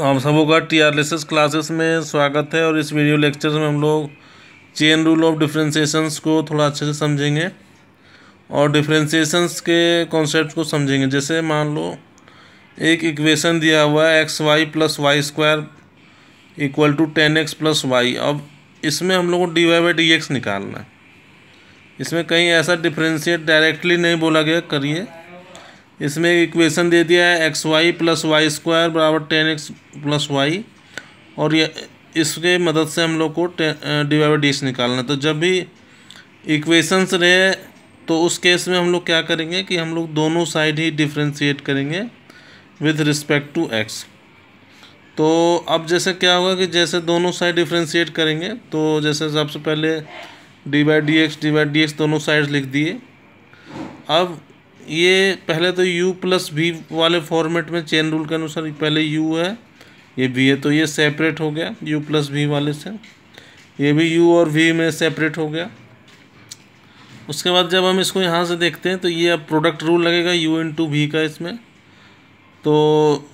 हम सबों का टी आर एस क्लासेस में स्वागत है और इस वीडियो लेक्चर में हम लोग चेन रूल ऑफ डिफ्रेंसिएशंस को थोड़ा अच्छे से समझेंगे और डिफ्रेंसिएशंस के कॉन्सेप्ट को समझेंगे जैसे मान लो एक इक्वेशन दिया हुआ है x y plus y square equal to ten x plus y अब इसमें हम लोग को d Y by D x निकालना है इसमें कहीं ऐसा डिफ्रेंशिएट डायरेक्टली नहीं बोला गया करिए इसमें इक्वेशन दे दिया है x y plus y square बराबर टेन एक्स प्लस वाई और ये इसके मदद से हम लोग को डिवाइड डी निकालना तो जब भी इक्वेशंस रहे तो उस केस में हम लोग क्या करेंगे कि हम लोग दोनों साइड ही डिफ्रेंशिएट करेंगे विथ रिस्पेक्ट टू एक्स तो अब जैसे क्या होगा कि जैसे दोनों साइड डिफ्रेंशिएट करेंगे तो जैसे सबसे पहले d by D x d by D x दोनों साइड लिख दिए अब ये पहले तो यू प्लस वी वाले फॉर्मेट में चेन रूल के अनुसार पहले यू है ये वी है तो ये सेपरेट हो गया यू प्लस वी वाले से ये भी यू और वी में सेपरेट हो गया उसके बाद जब हम इसको यहाँ से देखते हैं तो ये अब प्रोडक्ट रूल लगेगा यू इन टू वी का इसमें तो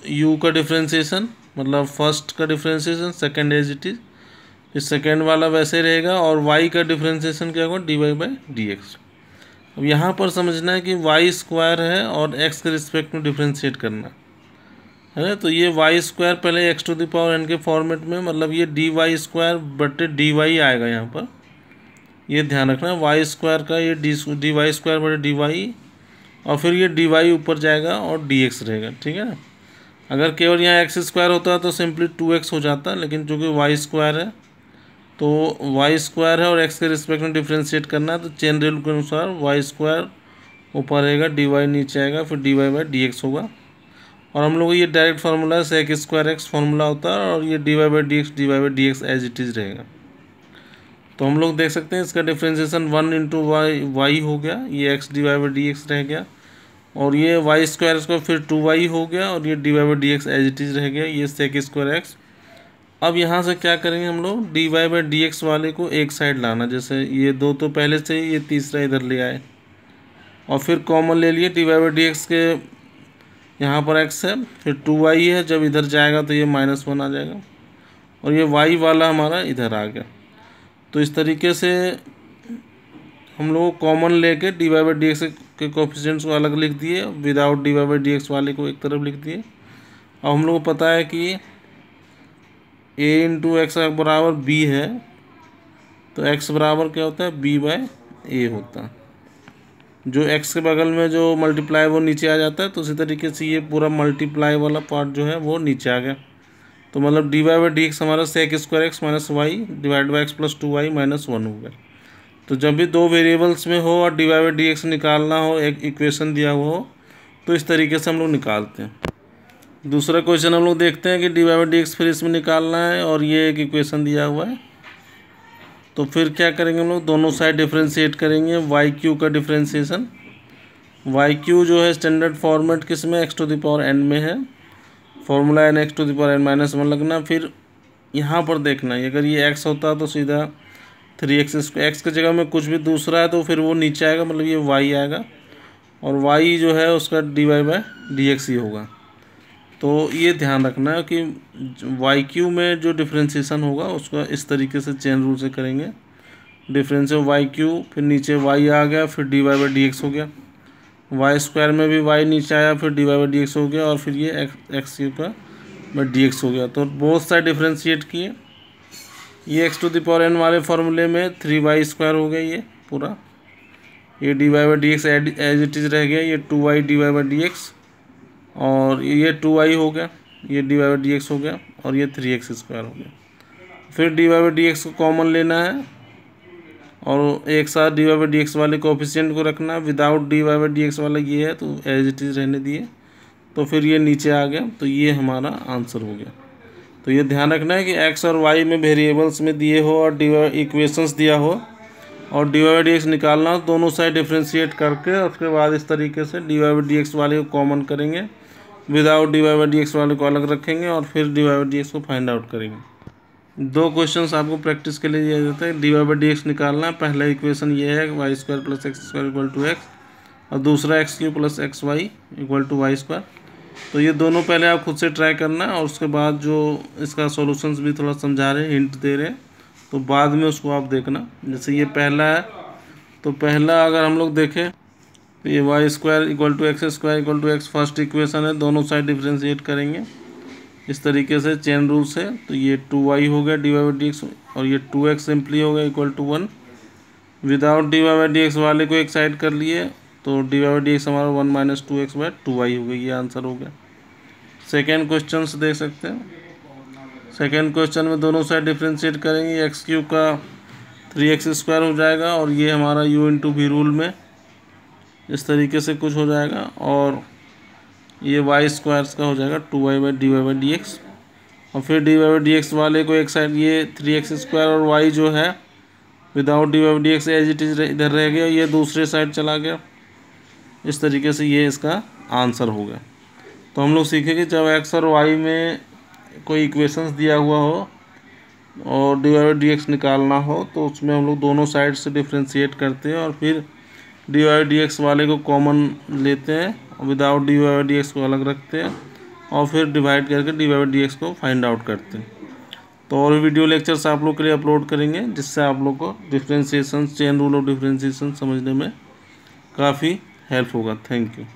यू का डिफ्रेंसीसन मतलब फर्स्ट का differentiation second as it is फिर सेकेंड वाला वैसे रहेगा और वाई का डिफ्रेंसीसन क्या होगा d Y by D x अब यहाँ पर समझना है कि वाई स्क्वायर है और एक्स के रिस्पेक्ट में डिफ्रेंशिएट करना है ना तो ये वाई स्क्वायर पहले एक्स टू दावर एन के फॉर्मेट में मतलब ये डी वाई स्क्वायर बटे डी वाई आएगा यहाँ पर ये ध्यान रखना वाई स्क्वायर का ये डी डी वाई स्क्वायर बटे डी वाई और फिर ये डी वाई ऊपर जाएगा और डी एक्स रहेगा ठीक है ना अगर केवल यहाँ एक्स स्क्वायर होता तो सिंपली टू एक्स हो जाता लेकिन चूँकि वाई स्क्वायर है तो वाई स्क्वायर है और एक्स के रिस्पेक्ट में डिफ्रेंशिएट करना है तो चेन रेल के अनुसार वाई स्क्वायर ऊपर रहेगा डी वाई नीचे आएगा फिर D Y by D x होगा और हम लोग ये डायरेक्ट फार्मूला है सेक स्क्वायर एक्स फार्मूला होता है और ये D Y by D x D Y by D X as it is रहेगा तो हम लोग देख सकते हैं इसका differentiation one into Y Y हो गया ये X D Y by D X रह गया और ये वाई स्क्वायर स्क्वायर फिर टू वाई हो गया और ये D Y by D X as it is रह गया ये सेक स्क्वायर एक्स अब यहाँ से क्या करेंगे हम लोग D Y by D X वाले को एक साइड लाना जैसे ये दो तो पहले से ही ये तीसरा इधर ले आए और फिर कॉमन ले लिए D Y by D X के यहाँ पर एक्स है फिर टू वाई है जब इधर जाएगा तो ये माइनस वन आ जाएगा और ये वाई वाला हमारा इधर आ गया तो इस तरीके से हम लोग कॉमन ले कर D Y by D X के कोफिशेंट्स को अलग लिख दिए without D Y by D X वाले को एक तरफ लिख दिए अब हम लोग को पता है कि ए इंटू एक्स बराबर बी है तो एक्स बराबर क्या होता है बी बाय ए होता है जो एक्स के बगल में जो मल्टीप्लाई वो नीचे आ जाता है तो उसी तरीके से ये पूरा मल्टीप्लाई वाला पार्ट जो है वो नीचे आ गया तो मतलब D Y by D X हमारा sec square X minus Y divide by X plus two Y minus one हो गया तो जब भी दो वेरिएबल्स में हो और D Y by D x निकालना हो एक इक्वेशन दिया हुआ हो तो इस तरीके से हम लोग निकालते हैं दूसरा क्वेश्चन हम लोग देखते हैं कि डी वाई डी एक्स फिर इसमें निकालना है और ये एक इक्वेशन दिया हुआ है तो फिर क्या करेंगे हम लोग दोनों साइड डिफ्रेंशिएट करेंगे वाई क्यू का डिफ्रेंशिएशन वाई क्यू जो है स्टैंडर्ड फॉर्मेट किस में एक्स टू दावर एन में है formula N X to the power N minus one लगना फिर यहाँ पर देखना है अगर ये एक्स होता तो सीधा थ्री एक्स एक्स की जगह में कुछ भी दूसरा है तो फिर वो नीचे आएगा मतलब ये वाई आएगा और वाई जो है उसका D Y by D X ही होगा तो ये ध्यान रखना है कि वाई क्यू में जो डिफ्रेंसीसन होगा उसका इस तरीके से चेन रूल से करेंगे डिफरेंस वाई क्यू फिर नीचे वाई आ गया फिर D Y by D X हो गया वाई स्क्वायर में भी वाई नीचे आया फिर D Y by D X हो गया और फिर ये एक्स एक्स क्यू का बाई डी एक्स हो गया तो बहुत सारे डिफ्रेंशिएट किए ये एक्स टू दावर एन वाले फार्मूले में थ्री वाई स्क्वायर हो गया ये पूरा ये D Y by D X as it is रह गया ये two Y D Y by D X और ये टू आई हो गया ये डी वाई डी एक्स हो गया और ये थ्री एक्स स्क्वायर हो गया फिर डी वाई डी एक्स को कॉमन लेना है और एक साथ डी वाई डी एक्स वाले कोफिशियंट को रखना है without D Y D X वाला ये है तो एज इट इज़ रहने दिए तो फिर ये नीचे आ गया तो ये हमारा आंसर हो गया तो ये ध्यान रखना है कि एक्स और वाई में वेरिएबल्स में दिए हो और डी इक्वेशंस दिया हो और डी वाई डी एक्स निकालना हो दोनों साइड डिफ्रेंशिएट करके उसके बाद इस तरीके से डी वाई डी एक्स वाले को कॉमन करेंगे without D Y by D X वाले को अलग रखेंगे और फिर D Y by D X को फाइंड आउट करेंगे दो क्वेश्चन आपको प्रैक्टिस के लिए दिया जाता है D Y by D x निकालना है पहला इक्वेशन ये है Y square plus X square equal to X और दूसरा X cube plus X Y equal to Y square तो ये दोनों पहले आप खुद से ट्राई करना और उसके बाद जो इसका सोलूशन भी थोड़ा समझा रहे हैं हिंट दे रहे हैं तो बाद में उसको आप देखना जैसे ये पहला है तो पहला अगर हम लोग देखें तो ये Y square equal to X square equal to X first equation है दोनों साइड डिफ्रेंशिएट करेंगे इस तरीके से चेन रूल से तो ये टू वाई हो गया डी वाई डी एक्स और ये टू एक्स सिंपली हो गया equal to one without D Y D X वाले को एक साइड कर लिए तो डी वाई डी एक्स हमारा one minus two X by two Y हो गया ये आंसर हो गया सेकेंड क्वेश्चन देख सकते हैं सेकेंड क्वेश्चन में दोनों साइड डिफ्रेंशिएट करेंगे एक्स क्यू का थ्री एक्स स्क्वायर हो जाएगा और ये हमारा यू इंटू भी रूल में इस तरीके से कुछ हो जाएगा और ये वाई स्क्वायर का हो जाएगा two Y by D Y by D X और फिर D Y by D X वाले को एक साइड ये थ्री एक्स स्क्वायर और वाई जो है without D Y by D X as it is इधर रह गया ये दूसरे साइड चला गया इस तरीके से ये इसका आंसर हो गया तो हम लोग सीखे कि जब एक्स और वाई में कोई इक्वेशंस दिया हुआ हो और D Y by D x निकालना हो तो उसमें हम लोग दोनों साइड से डिफ्रेंशिएट करते हैं और फिर डी वाई डी एक्स वाले को कॉमन लेते हैं without D Y D X को अलग रखते हैं और फिर डिवाइड करके डी वाई डी एक्स को फाइंड आउट करते हैं तो और वीडियो लेक्चर्स आप लोग के लिए अपलोड करेंगे जिससे आप लोग को differentiation chain rule of differentiation समझने में काफ़ी हेल्प होगा थैंक यू